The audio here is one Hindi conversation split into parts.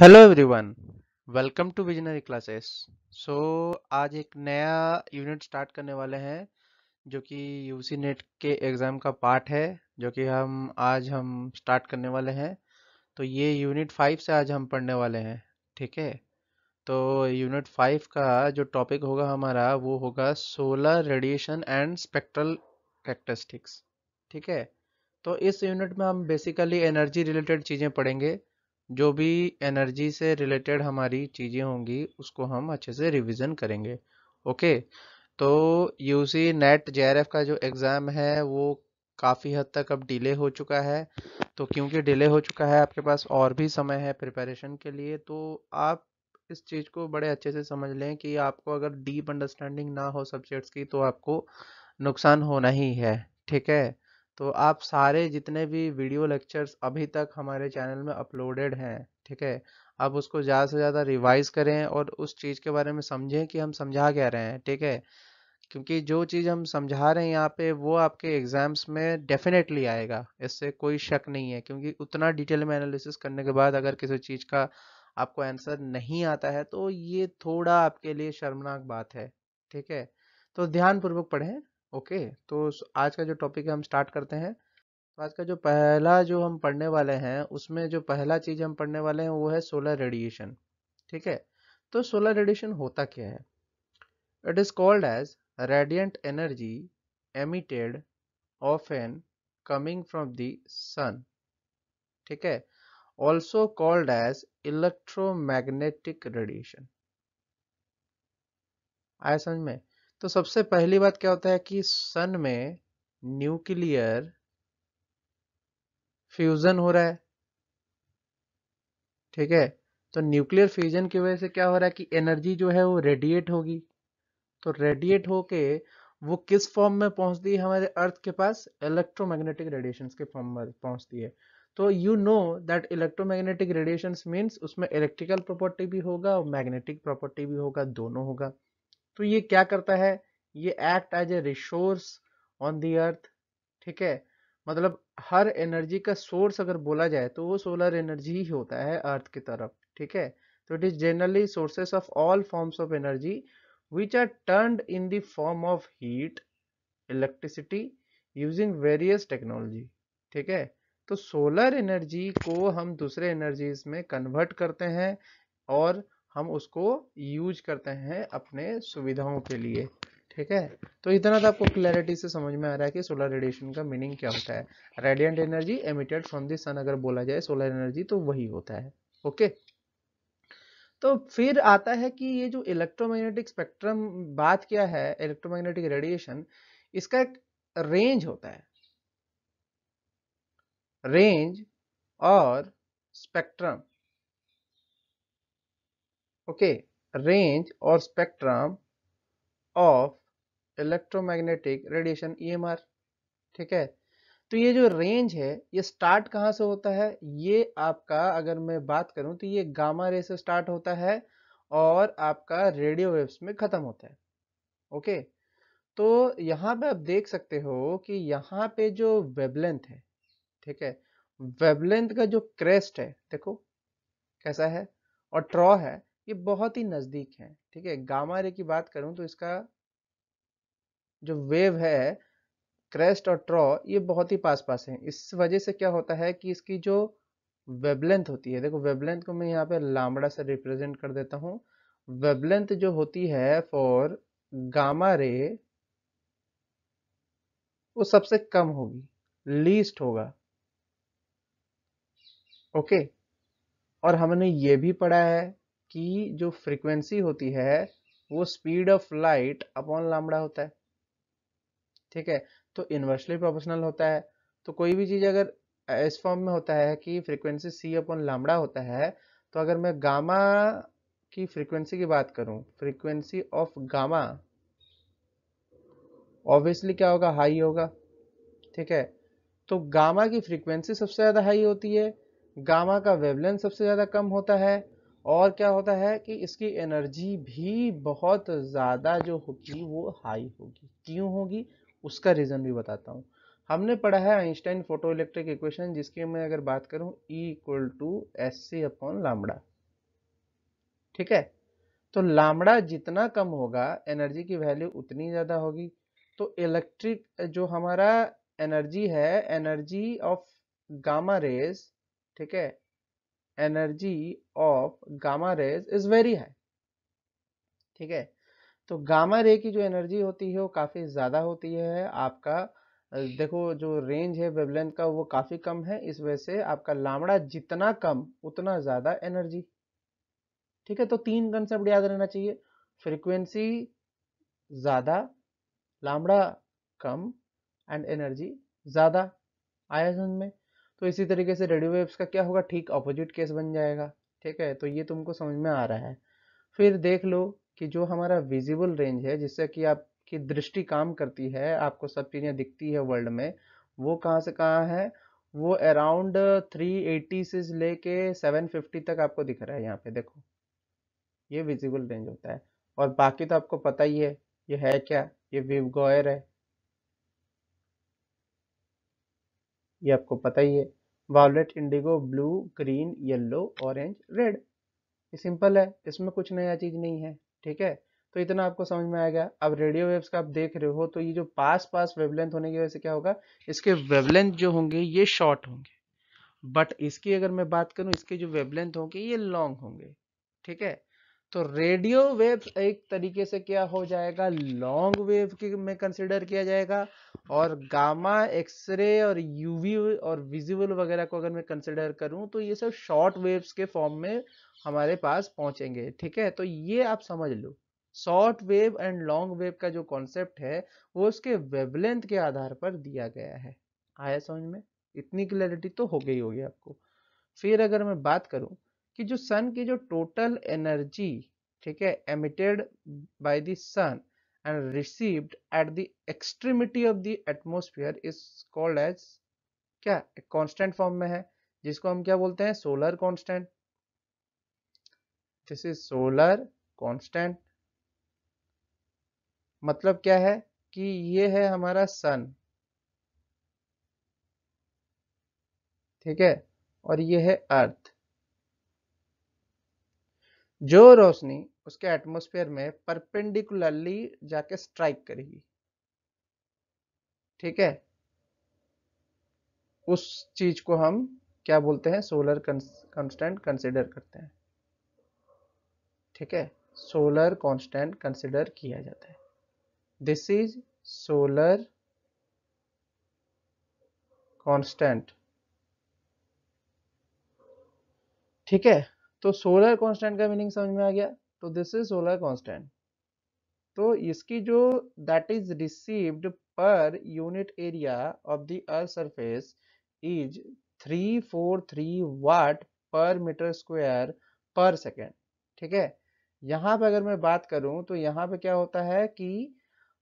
Hello everyone welcome to visionary classes so आज एक नया यूनिट स्टार्ट करने वाले हैं जो कि यूसी नेट के एग्ज़ाम का पार्ट है जो कि हम आज हम स्टार्ट करने वाले हैं तो ये यूनिट फाइव से आज हम पढ़ने वाले हैं ठीक है तो यूनिट फाइव का जो टॉपिक होगा हमारा वो होगा solar radiation and spectral characteristics ठीक है तो इस यूनिट में हम बेसिकली एनर्जी रिलेटेड चीज़ें पढ़ेंगे जो भी एनर्जी से रिलेटेड हमारी चीज़ें होंगी उसको हम अच्छे से रिविज़न करेंगे ओके तो यूसी नेट जेआरएफ का जो एग्ज़ाम है वो काफ़ी हद तक अब डिले हो चुका है तो क्योंकि डिले हो चुका है आपके पास और भी समय है प्रिपरेशन के लिए तो आप इस चीज़ को बड़े अच्छे से समझ लें कि आपको अगर डीप अंडरस्टैंडिंग ना हो सब्जेक्ट्स की तो आपको नुकसान होना ही है ठीक है तो आप सारे जितने भी वीडियो लेक्चर्स अभी तक हमारे चैनल में अपलोडेड हैं ठीक है आप उसको ज़्यादा से ज़्यादा रिवाइज करें और उस चीज़ के बारे में समझें कि हम समझा क्या रहे हैं ठीक है क्योंकि जो चीज़ हम समझा रहे हैं यहाँ पे वो आपके एग्ज़ाम्स में डेफिनेटली आएगा इससे कोई शक नहीं है क्योंकि उतना डिटेल में एनालिसिस करने के बाद अगर किसी चीज़ का आपको आंसर नहीं आता है तो ये थोड़ा आपके लिए शर्मनाक बात है ठीक है तो ध्यानपूर्वक पढ़ें ओके तो आज का जो टॉपिक है हम स्टार्ट करते हैं तो आज का जो पहला जो हम पढ़ने वाले हैं उसमें जो पहला चीज़ हम पढ़ने वाले हैं वो है सोलर रेडिएशन ठीक है तो सोलर रेडिएशन होता क्या है it is called as radiant energy emitted of an coming from the sun ठीक है also called as electromagnetic radiation आया समझ में तो सबसे पहली बात क्या होता है कि सन में न्यूक्लियर फ्यूजन हो रहा है ठीक है तो न्यूक्लियर फ्यूजन की वजह से क्या हो रहा है कि एनर्जी जो है वो रेडिएट होगी तो रेडिएट होके वो किस फॉर्म में पहुंचती है हमारे अर्थ के पास इलेक्ट्रोमैग्नेटिक रेडिएशन के फॉर्म में पहुंचती है तो you know that electromagnetic radiation means उसमें इलेक्ट्रिकल प्रॉपर्टी भी होगा और मैग्नेटिक प्रॉपर्टी भी होगा दोनों होगा तो ये क्या करता है ये act as a resource on the earth ठीक है मतलब हर एनर्जी का सोर्स अगर बोला जाए तो वो सोलर एनर्जी ही होता है अर्थ की तरफ ठीक है तो it is generally sources of all forms of energy which are turn in the form of heat electricity using various technology ठीक है तो सोलर एनर्जी को हम दूसरे एनर्जीज में कन्वर्ट करते हैं और हम उसको यूज करते हैं अपने सुविधाओं के लिए ठीक है तो इतना तो आपको क्लैरिटी से समझ में आ रहा है कि सोलर रेडिएशन का मीनिंग क्या होता है radiant energy emitted from this sun अगर बोला जाए सोलर एनर्जी तो वही होता है ओके तो फिर आता है कि ये जो इलेक्ट्रोमैग्नेटिक स्पेक्ट्रम बात क्या है इलेक्ट्रोमैग्नेटिक रेडिएशन इसका एक रेंज होता है रेंज और स्पेक्ट्रम ओके रेंज और spectrum of electromagnetic radiation EMR ठीक है तो ये जो रेंज है ये स्टार्ट कहाँ से होता है ये आपका अगर मैं बात करूँ तो ये गामा रे से स्टार्ट होता है और आपका रेडियो वेव्स में ख़त्म होता है ओके तो यहाँ पे आप देख सकते हो कि यहाँ पे जो वेबलेंथ है ठीक है वेबलेंथ का जो क्रेस्ट है देखो कैसा है और ट्रॉ है ये बहुत ही नज़दीक हैं ठीक है गामा रे की बात करूँ तो इसका जो वेव है क्रेस्ट और ट्रॉ ये बहुत ही पास पास हैं इस वजह से क्या होता है कि इसकी जो वेबलेंथ होती है देखो वेबलेंथ को मैं यहाँ पे लामड़ा से रिप्रेजेंट कर देता हूँ वेबलेंथ जो होती है फॉर गामा रे वो सबसे कम होगी लीस्ट होगा ओके और हमने ये भी पढ़ा है की जो फ्रीक्वेंसी होती है वो speed of light upon lambda होता है ठीक है तो इन्वर्सली प्रोपोर्शनल होता है तो कोई भी चीज़ अगर इस फॉर्म में होता है कि फ्रीक्वेंसी सी अपॉन लामड़ा होता है तो अगर मैं गामा की फ्रीक्वेंसी की बात करूं फ्रीक्वेंसी ऑफ गामा ऑब्वियसली क्या होगा हाई होगा ठीक है तो गामा की फ्रीक्वेंसी सबसे ज़्यादा हाई होती है गामा का वेवलेंथ सबसे ज़्यादा कम होता है और क्या होता है कि इसकी एनर्जी भी बहुत ज़्यादा जो होगी वो हाई होगी क्यों होगी उसका रीज़न भी बताता हूँ हमने पढ़ा है आइंस्टाइन फोटो इलेक्ट्रिक इक्वेशन जिसकी मैं अगर बात करूँ E equal to S C upon lambda ठीक है तो लामड़ा जितना कम होगा एनर्जी की वैल्यू उतनी ज़्यादा होगी तो इलेक्ट्रिक जो हमारा एनर्जी है एनर्जी ऑफ गामा रेज ठीक है energy of gamma rays is very high ठीक है तो गामा रे की जो एनर्जी होती है वो काफ़ी ज़्यादा होती है आपका देखो जो रेंज है वेवलेंथ का वो काफ़ी कम है इस वजह से आपका लामड़ा जितना कम उतना ज़्यादा एनर्जी ठीक है तो तीन कंसेप्ट याद रहना चाहिए फ्रीक्वेंसी ज़्यादा लामड़ा कम एंड एनर्जी ज़्यादा आया समझ में तो इसी तरीके से रेडियो वेव्स का क्या होगा ठीक अपोजिट केस बन जाएगा ठीक है तो ये तुमको समझ में आ रहा है फिर देख लो कि जो हमारा विजिबल रेंज है जिससे कि आपकी दृष्टि काम करती है आपको सब चीज़ें दिखती है वर्ल्ड में वो कहाँ से कहाँ है वो अराउंड 380 से लेके 750 तक आपको दिख रहा है यहाँ पे देखो ये विजिबल रेंज होता है और बाकी तो आपको पता ही है ये है क्या ये विवगॉयर है ये आपको पता ही है violet indigo blue green yellow orange red ये सिंपल है इसमें कुछ नया चीज़ नहीं है ठीक है तो इतना आपको समझ में आएगा अब रेडियो वेव्स का आप देख रहे हो तो ये जो पास पास वेवलेंथ होने की वजह से क्या होगा इसके वेवलेंथ जो होंगे ये शॉर्ट होंगे बट इसकी अगर मैं बात करूं इसके जो वेवलेंथ होंगे ये लॉन्ग होंगे ठीक है तो रेडियो वेव एक तरीके से क्या हो जाएगा लॉन्ग वेव की में कंसिडर किया जाएगा और गामा एक्सरे और यूवी और विजिबल वगैरह को अगर मैं कंसिडर करूं तो ये सब शॉर्ट वेव्स के फॉर्म में हमारे पास पहुंचेंगे ठीक है तो ये आप समझ लो short wave and long wave का जो कॉन्सेप्ट है वो उसके वेबलेंथ के आधार पर दिया गया है आया समझ में इतनी क्लैरिटी तो हो गई होगी आपको फिर अगर मैं बात करूं कि जो सन की जो टोटल एनर्जी ठीक है emitted by the sun and received at the extremity of the atmosphere is called as क्या कांस्टेंट फॉर्म में है जिसको हम क्या बोलते हैं solar constant this is solar constant मतलब क्या है कि ये है हमारा सन ठीक है और ये है अर्थ जो रोशनी उसके एटमोस्फेयर में परपेंडिकुलरली जाके स्ट्राइक करेगी ठीक है उस चीज को हम क्या बोलते हैं सोलर कॉन्स्टेंट कंसिडर करते हैं ठीक है सोलर कांस्टेंट कंसिडर किया जाता है दिस इज सोलर कांस्टेंट ठीक है तो सोलर कांस्टेंट का मीनिंग समझ में आ गया तो दिस इज सोलर कांस्टेंट तो इसकी जो that is received per unit area of the earth surface is 343 watt per meter square per second ठीक है यहां पे अगर मैं बात करूं तो यहां पे क्या होता है कि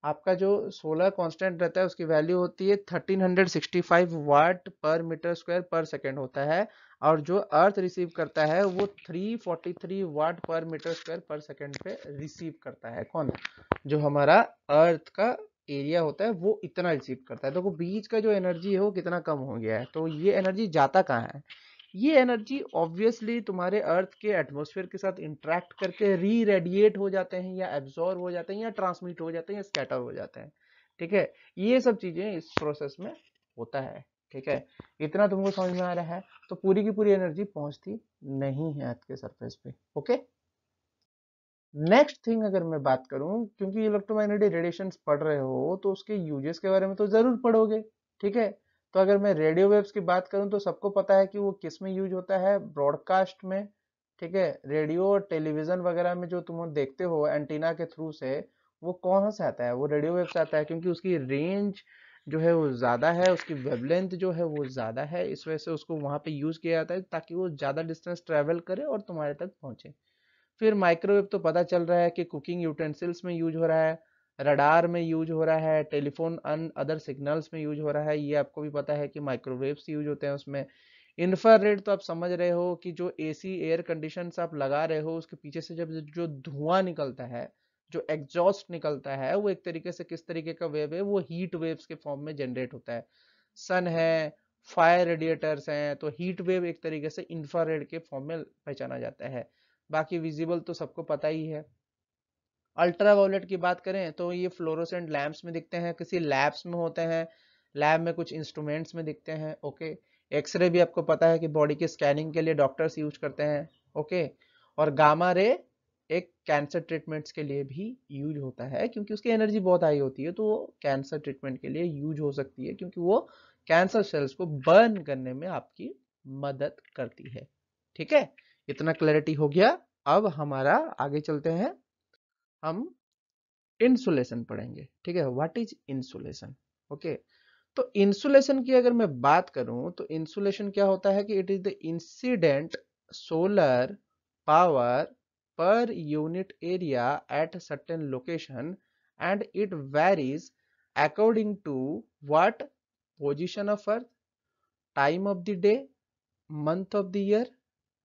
आपका जो सोलर कांस्टेंट रहता है उसकी वैल्यू होती है 1365 वाट per meter square per second होता है और जो अर्थ रिसीव करता है वो 343 watt per meter square per second पे रिसीव करता है कौन जो हमारा अर्थ का एरिया होता है वो इतना रिसीव करता है देखो तो बीच का जो एनर्जी है वो कितना कम हो गया है तो ये एनर्जी जाता कहाँ है ये एनर्जी ऑब्वियसली तुम्हारे अर्थ के एटमोसफेयर के साथ इंट्रैक्ट करके री रेडिएट हो जाते हैं या एब्जॉर्व हो जाते हैं या ट्रांसमिट हो जाते हैं या स्कैटर हो जाते हैं ठीक है ये सब चीजें इस प्रोसेस में होता है ठीक है इतना तुमको समझ में आ रहा है तो पूरी की पूरी एनर्जी पहुंचती नहीं है अर्थ के सरफेस पे ओके नेक्स्ट थिंग अगर मैं बात करूं क्योंकि इलेक्ट्रोमैग्नेटिक रेडिएशन तो पढ़ रहे हो तो उसके यूजेस के बारे में तो जरूर पढ़ोगे ठीक है तो अगर मैं रेडियो वेव्स की बात करूं तो सबको पता है कि वो किस में यूज होता है ब्रॉडकास्ट में ठीक है रेडियो और टेलीविज़न वगैरह में जो तुम देखते हो एंटीना के थ्रू से वो कौन सा आता है वो रेडियो वेव्स आता है क्योंकि उसकी रेंज जो है वो ज़्यादा है उसकी वेवलेंथ जो है वो ज़्यादा है इस वजह से उसको वहाँ पे यूज़ किया जाता है ताकि वो ज़्यादा डिस्टेंस ट्रैवल करे और तुम्हारे तक पहुँचे फिर माइक्रोवेव तो पता चल रहा है कि कुकिंग यूटेंसिल्स में यूज हो रहा है रडार में यूज हो रहा है टेलीफोन अन अदर सिग्नल्स में यूज हो रहा है ये आपको भी पता है कि माइक्रोवेव्स यूज होते हैं उसमें इन्फ्रारेड तो आप समझ रहे हो कि जो एसी एयर कंडीशन आप लगा रहे हो उसके पीछे से जब जो धुआं निकलता है जो एग्जॉस्ट निकलता है वो एक तरीके से किस तरीके का वेव है वो हीट वेव्स के फॉर्म में जनरेट होता है सन है फायर रेडिएटर्स हैं तो हीट वेव एक तरीके से इंफ्रारेड के फॉर्म में पहचाना जाता है बाकी विजिबल तो सबको पता ही है अल्ट्रा वायलेट की बात करें तो ये फ्लोरोसेंट लैम्प्स में दिखते हैं किसी लैब्स में होते हैं लैब में कुछ इंस्ट्रूमेंट्स में दिखते हैं ओके एक्सरे भी आपको पता है कि बॉडी के स्कैनिंग के लिए डॉक्टर्स यूज करते हैं ओके और गामा रे एक कैंसर ट्रीटमेंट्स के लिए भी यूज होता है क्योंकि उसकी एनर्जी बहुत हाई होती है तो वो कैंसर ट्रीटमेंट के लिए यूज हो सकती है क्योंकि वो कैंसर सेल्स को बर्न करने में आपकी मदद करती है ठीक है इतना क्लैरिटी हो गया अब हमारा आगे चलते हैं हम इंसुलेशन पढ़ेंगे ठीक है व्हाट इज इंसुलेशन ओके तो इंसुलेशन की अगर मैं बात करूं तो इंसुलेशन क्या होता है कि it is the incident solar power per unit area at certain location and it varies according to what position of earth time of the day month of the year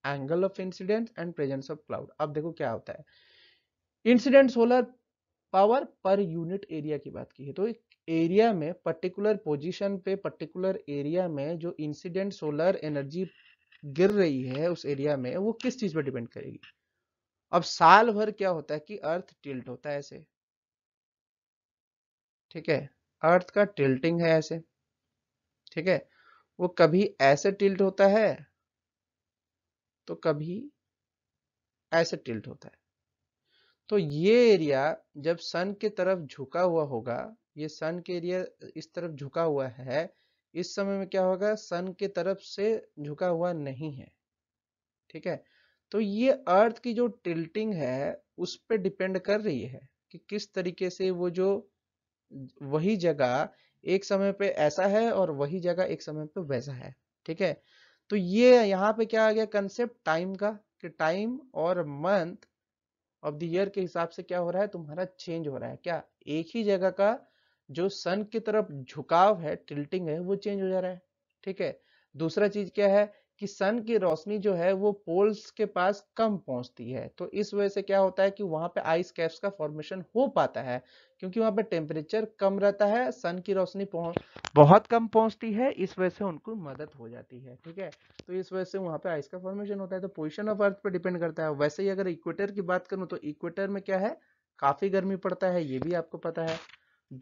angle of incident and presence of cloud अब देखो क्या होता है incident solar power per unit area की बात की है तो एक एरिया में पर्टिकुलर पोजीशन पे पर्टिकुलर एरिया में जो इंसिडेंट सोलर एनर्जी गिर रही है उस एरिया में वो किस चीज पर डिपेंड करेगी अब साल भर क्या होता है कि अर्थ टिल्ट होता है ऐसे ठीक है अर्थ का टिल्टिंग है ऐसे ठीक है वो कभी ऐसे टिल्ट होता है तो कभी ऐसे टिल्ट होता है तो ये एरिया जब सन के तरफ झुका हुआ होगा ये सन के एरिया इस तरफ झुका हुआ है इस समय में क्या होगा सन के तरफ से झुका हुआ नहीं है ठीक है तो ये अर्थ की जो टिल्टिंग है उस पर डिपेंड कर रही है कि किस तरीके से वो जो वही जगह एक समय पे ऐसा है और वही जगह एक समय पे वैसा है ठीक है तो ये यहाँ पे क्या आ गया कंसेप्ट टाइम का कि टाइम और मंथ ऑफ द ईयर के हिसाब से क्या हो रहा है तुम्हारा चेंज हो रहा है क्या एक ही जगह का जो सन की तरफ झुकाव है टिल्टिंग है वो चेंज हो जा रहा है ठीक है दूसरा चीज क्या है कि सन की रोशनी जो है वो पोल्स के पास कम पहुंचती है तो इस वजह से क्या होता है कि वहां पे आइस कैप्स का फॉर्मेशन हो पाता है क्योंकि वहां पे टेम्परेचर कम रहता है सन की रोशनी बहुत कम पहुंचती है इस वजह से उनको मदद हो जाती है ठीक है तो इस वजह से वहां पे आइस का फॉर्मेशन होता है तो पोजिशन ऑफ अर्थ पर डिपेंड करता है वैसे ही अगर इक्वेटर की बात करूँ तो इक्वेटर में क्या है काफ़ी गर्मी पड़ता है ये भी आपको पता है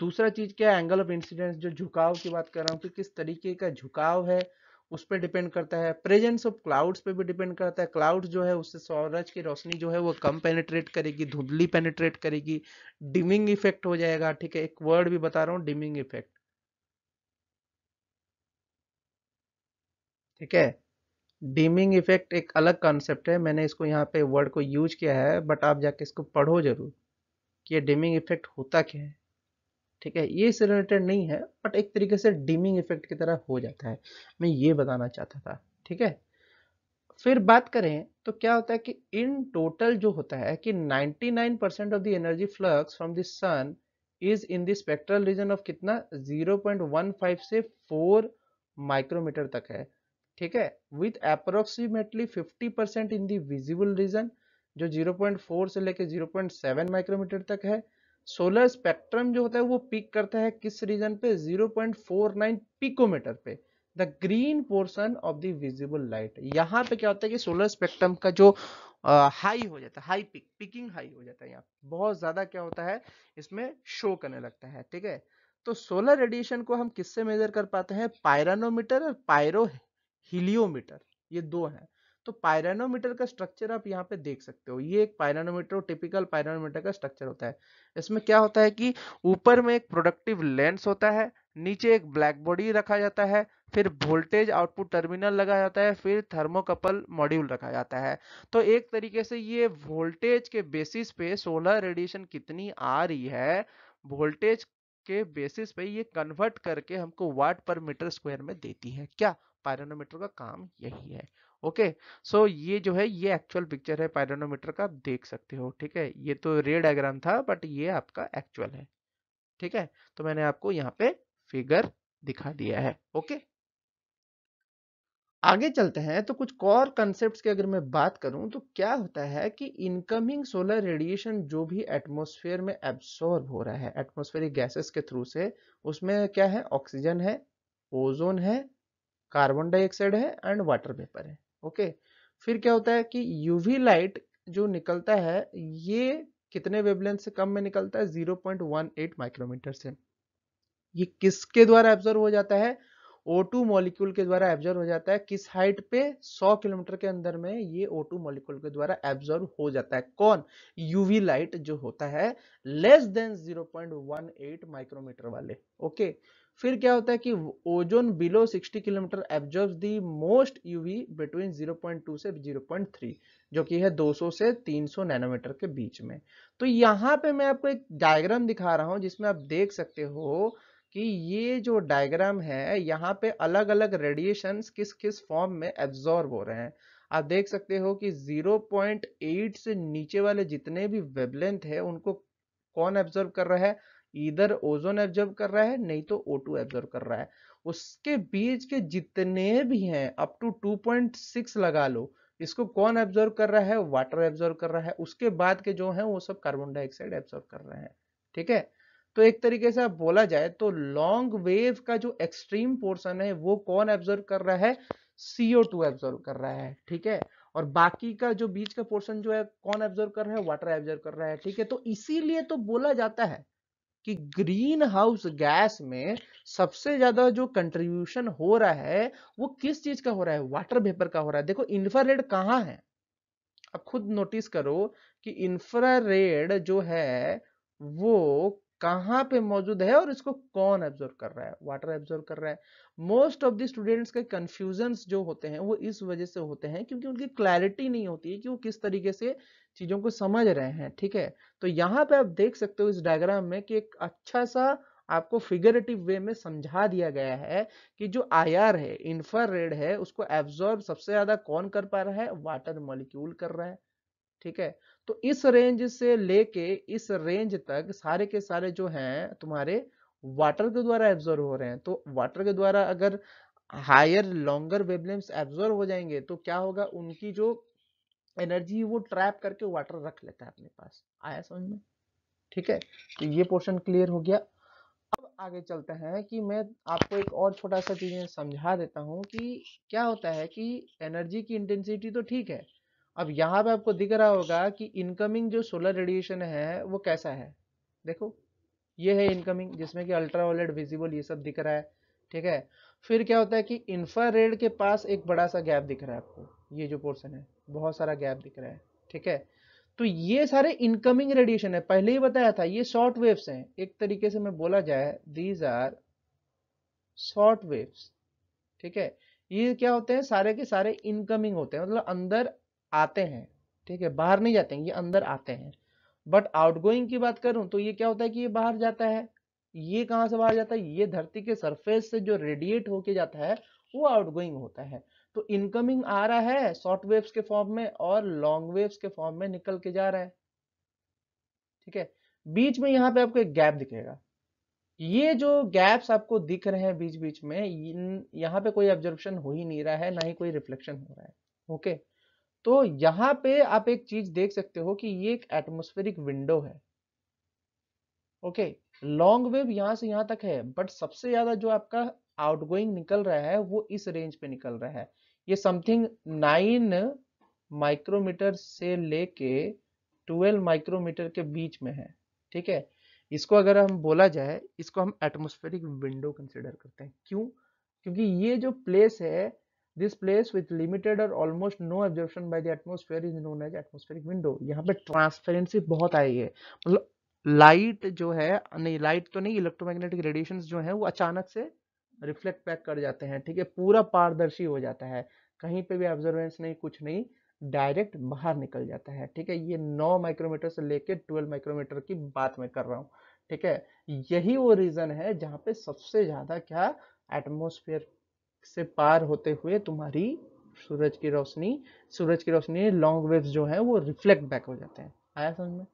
दूसरा चीज़ क्या है एंगल ऑफ इंसिडेंस जो झुकाव की बात कर रहा हूँ कि किस तरीके का झुकाव है उस पर डिपेंड करता है प्रेजेंस ऑफ क्लाउड्स पे भी डिपेंड करता है क्लाउड जो है उससे सौरज की रोशनी जो है वो कम पेनिट्रेट करेगी धुंधली पेनिट्रेट करेगी डिमिंग इफेक्ट हो जाएगा ठीक है एक वर्ड भी बता रहा हूँ डिमिंग इफेक्ट ठीक है डिमिंग इफेक्ट एक अलग कॉन्सेप्ट है मैंने इसको यहाँ पे वर्ड को यूज किया है बट आप जाके इसको पढ़ो जरूर कि ये डिमिंग इफेक्ट होता क्या है ठीक है ये इससे रिलेटेड नहीं है बट एक तरीके से डीमिंग इफेक्ट की तरह हो जाता है मैं ये बताना चाहता था ठीक है फिर बात करें तो क्या होता है कि इन टोटल जो होता है कि 99 percent of the energy flux from the sun is in the spectral region of कितना 0.15 से 4 माइक्रोमीटर तक है ठीक है with approximately 50 percent in visible region जो 0.4 से लेके 0.7 माइक्रोमीटर तक है सोलर स्पेक्ट्रम जो होता है वो पिक करता है किस रीजन पे 0.49 पिकोमीटर पे the green portion of the visible light यहाँ पे क्या होता है कि सोलर स्पेक्ट्रम का जो हाई uh, हो जाता है हाई पिक पिकिंग हाई हो जाता है यहाँ बहुत ज्यादा क्या होता है इसमें शो करने लगता है ठीक है तो सोलर रेडिएशन को हम किससे मेजर कर पाते हैं पायरानोमीटर और पायरो हीलियोमीटर ये दो हैं तो पायरानोमीटर का स्ट्रक्चर आप यहाँ पे देख सकते हो ये एक पायरानोमीटर टिपिकल पायरानोमीटर का स्ट्रक्चर होता है इसमें क्या होता है कि ऊपर में एक प्रोडक्टिव लेंस होता है नीचे एक ब्लैक बॉडी रखा जाता है फिर वोल्टेज आउटपुट टर्मिनल लगा जाता है फिर थर्मोकपल मॉड्यूल रखा जाता है तो एक तरीके से ये वोल्टेज के बेसिस पे सोलर रेडिएशन कितनी आ रही है वोल्टेज के बेसिस पे ये कन्वर्ट करके हमको वाट पर मीटर स्क्वायर में देती है क्या पायरानोमीटर का काम यही है ओके सो ये जो है ये एक्चुअल पिक्चर है पायरोनोमीटर का देख सकते हो ठीक है ये तो रे डायग्राम था बट ये आपका एक्चुअल है ठीक है तो मैंने आपको यहाँ पे फिगर दिखा दिया है ओके आगे चलते हैं तो कुछ और कंसेप्ट की अगर मैं बात करूं तो क्या होता है कि इनकमिंग सोलर रेडिएशन जो भी एटमॉस्फेयर में एब्सॉर्ब हो रहा है एटमॉस्फेरिक गैसेस के थ्रू से उसमें क्या है ऑक्सीजन है ओजोन है कार्बन डाइऑक्साइड है एंड वाटर पेपर है ओके फिर क्या होता है कि यूवी लाइट जो निकलता है ये कितने वेबलेंथ से कम में निकलता है 0.18 माइक्रोमीटर से ये किसके द्वारा एब्जॉर्व हो जाता है O2 मॉलिक्यूल के द्वारा एब्जॉर्व हो जाता है किस हाइट पे 100 किलोमीटर के अंदर में ये O2 मॉलिक्यूल के द्वारा एब्जॉर्व हो जाता है कौन यूवी लाइट जो होता है लेस देन 0.18 माइक्रोमीटर वाले ओके okay? फिर क्या होता है कि ozone below 60 kilometer absorb the most UV between 0.2 से 0.3 जो कि है 200 से 300 नैनोमीटर के बीच में तो यहाँ पे मैं आपको एक डायग्राम दिखा रहा हूँ जिसमें आप देख सकते हो कि ये जो डायग्राम है यहाँ पे अलग अलग रेडिएशन किस किस फॉर्म में एब्जॉर्ब हो रहे हैं आप देख सकते हो कि 0.8 से नीचे वाले जितने भी वेबलेंथ है उनको कौन एब्जॉर्ब कर रहा है इधर ओजोन एब्जॉर्ब कर रहा है नहीं तो ओ टू एब्जॉर्ब कर रहा है उसके बीच के जितने भी हैं up to two point six लगा लो इसको कौन एब्जॉर्ब कर रहा है वाटर एब्जॉर्ब कर रहा है उसके बाद के जो है वो सब कार्बन डाइऑक्साइड एब्जॉर्ब कर रहे हैं ठीक है तो एक तरीके से आप बोला जाए तो लॉन्ग वेव का जो एक्सट्रीम पोर्शन है वो कौन एब्जॉर्ब कर रहा है सीओ टू एब्जॉर्व कर रहा है ठीक है और बाकी का जो बीच का पोर्शन जो है कौन एब्जॉर्ब कर रहा है वाटर एब्जॉर्ब कर रहा है ठीक है तो इसीलिए तो बोला जाता है कि ग्रीन हाउस गैस में सबसे ज्यादा जो कंट्रीब्यूशन हो रहा है वो किस चीज का हो रहा है वाटर वेपर का हो रहा है देखो इंफ्रारेड कहाँ है अब खुद नोटिस करो कि इंफ्रारेड जो है वो कहाँ पे मौजूद है और इसको कौन एब्जॉर्व कर रहा है वाटर एब्जॉर्व कर रहा है मोस्ट ऑफ द स्टूडेंट्स के कंफ्यूजन जो होते हैं वो इस वजह से होते हैं क्योंकि उनकी क्लैरिटी नहीं होती है कि वो किस तरीके से चीज़ों को समझ रहे हैं ठीक है तो यहाँ पे आप देख सकते हो इस डायग्राम में कि एक अच्छा सा आपको फिगरेटिव वे में समझा दिया गया है कि जो आर है इंफ्रारेड है उसको एब्जॉर्ब सबसे ज़्यादा कौन कर पा रहा है वाटर मॉलिक्यूल कर रहा है ठीक है तो इस रेंज से लेके इस रेंज तक सारे के सारे जो हैं तुम्हारे वाटर के द्वारा एब्जॉर्व हो रहे हैं तो वाटर के द्वारा अगर हायर लॉन्गर वेबलेम्स एब्जॉर्व हो जाएंगे तो क्या होगा उनकी जो एनर्जी वो ट्रैप करके वाटर रख लेता है अपने पास आया समझ में ठीक है तो ये पोर्शन क्लियर हो गया अब आगे चलते हैं कि मैं आपको एक और छोटा सा चीज समझा देता हूँ कि क्या होता है कि एनर्जी की इंटेंसिटी तो ठीक है अब यहां पे आपको दिख रहा होगा कि इनकमिंग जो सोलर रेडिएशन है वो कैसा है देखो ये है इनकमिंग जिसमें कि अल्ट्रा वायलेट विजिबल ये सब दिख रहा है ठीक है फिर क्या होता है कि इंफ्रारेड के पास एक बड़ा सा गैप दिख रहा है आपको ये जो पोर्सन है बहुत सारा गैप दिख रहा है ठीक है तो ये सारे इनकमिंग रेडिएशन है पहले ही बताया था ये शॉर्ट वेव्स हैं एक तरीके से मैं बोला जाए दीज आर शॉर्ट वेव्स ठीक है ये क्या होते हैं सारे के सारे इनकमिंग होते हैं मतलब अंदर आते हैं ठीक है बाहर नहीं जाते हैं ये अंदर आते हैं बट आउटगोइंग की बात करूं तो ये क्या होता है कि ये बाहर जाता है ये कहाँ से बाहर जाता है ये धरती के सरफेस से जो रेडिएट होके जाता है वो आउटगोइंग होता है तो इनकमिंग आ रहा है शॉर्ट वेव्स के फॉर्म में और लॉन्ग वेव्स के फॉर्म में निकल के जा रहा है ठीक है बीच में यहाँ पे आपको एक गैप दिखेगा ये जो गैप्स आपको दिख रहे हैं बीच बीच में यहाँ पे कोई ऑब्जर्वेशन हो ही नहीं रहा है ना ही कोई रिफ्लेक्शन हो रहा है ओके okay? तो यहाँ पे आप एक चीज देख सकते हो कि ये एक एटमोस्फेरिक विंडो है ओके लॉन्ग वेव यहां से यहां तक है बट सबसे ज्यादा जो आपका आउटगोइंग निकल रहा है वो इस रेंज पे निकल रहा है ये समथिंग नाइन माइक्रोमीटर से लेके ट्वेल्व माइक्रोमीटर के बीच में है ठीक है इसको अगर हम बोला जाए इसको हम एटमोस्फेरिक विंडो कंसिडर करते हैं क्यों क्योंकि ये जो प्लेस है दिस प्लेस विथ लिमिटेड और almost no absorption by the atmosphere is known as atmospheric window यहाँ पे ट्रांसपेरेंसी बहुत आई है मतलब लाइट जो है नहीं लाइट तो नहीं इलेक्ट्रोमैग्नेटिक रेडिएशन जो है वो अचानक से रिफ्लेक्ट बैक कर जाते हैं ठीक है पूरा पारदर्शी हो जाता है कहीं पे भी ऑब्जर्वेंस नहीं कुछ नहीं डायरेक्ट बाहर निकल जाता है ठीक है ये 9 माइक्रोमीटर से लेके 12 माइक्रोमीटर की बात मैं कर रहा हूँ ठीक है यही वो रीजन है जहाँ पे सबसे ज्यादा क्या एटमोस्फेयर से पार होते हुए तुम्हारी सूरज की रोशनी सूरज की रोशनी लॉन्ग वेव्स जो है वो रिफ्लेक्ट बैक हो जाते हैं आया समझ में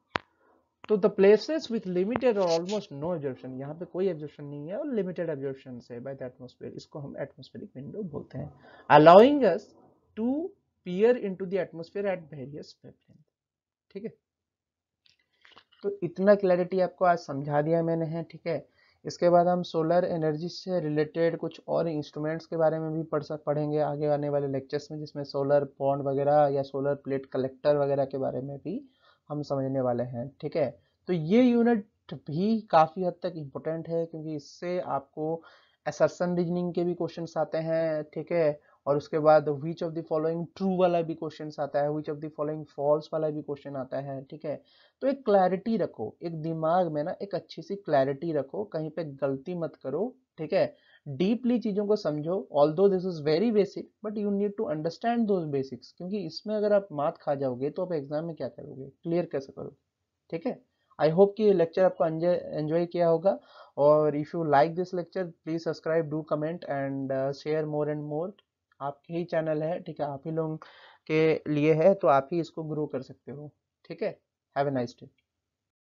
तो द प्लेसेस विथ लिमिटेड और ऑलमोस्ट नो एब्जॉर्प्शन यहाँ पे कोई एब्जॉर्प्शन नहीं है और लिमिटेड एब्जॉर्प्शन से बाय द एटमोस्फेयर इसको हम एटमोस्फेरिक विंडो बोलते हैं allowing us to peer into the atmosphere at various wavelength ठीक है तो इतना क्लैरिटी आपको आज समझा दिया मैंने है ठीक है इसके बाद हम सोलर एनर्जी से रिलेटेड कुछ और इंस्ट्रूमेंट्स के बारे में भी पढ़ सक पढ़ेंगे आगे आने वाले लेक्चर्स में जिसमें सोलर पॉन्ड वगैरह या सोलर प्लेट कलेक्टर वगैरह के बारे में भी हम समझने वाले हैं ठीक है तो ये यूनिट भी काफ़ी हद तक इम्पोर्टेंट है क्योंकि इससे आपको एसरसन रीजनिंग के भी क्वेश्चन आते हैं ठीक है और उसके बाद which of the following true वाला भी क्वेश्चन आता है which of the following false वाला भी क्वेश्चन आता है ठीक है तो एक क्लैरिटी रखो एक दिमाग में ना एक अच्छी सी क्लैरिटी रखो कहीं पे गलती मत करो ठीक है डीपली चीज़ों को समझो although this is very basic but you need to understand the basics क्योंकि इसमें अगर आप मात खा जाओगे तो आप एग्जाम में क्या करोगे क्लियर कैसे करोगे ठीक है आई होप कि ये लेक्चर आपको एंजॉय किया होगा और if you like this lecture please subscribe do comment and share more and more आपके ही चैनल है ठीक है आप ही लोग के लिए है तो आप ही इसको ग्रो कर सकते हो ठीक है हैव ए नाइस डे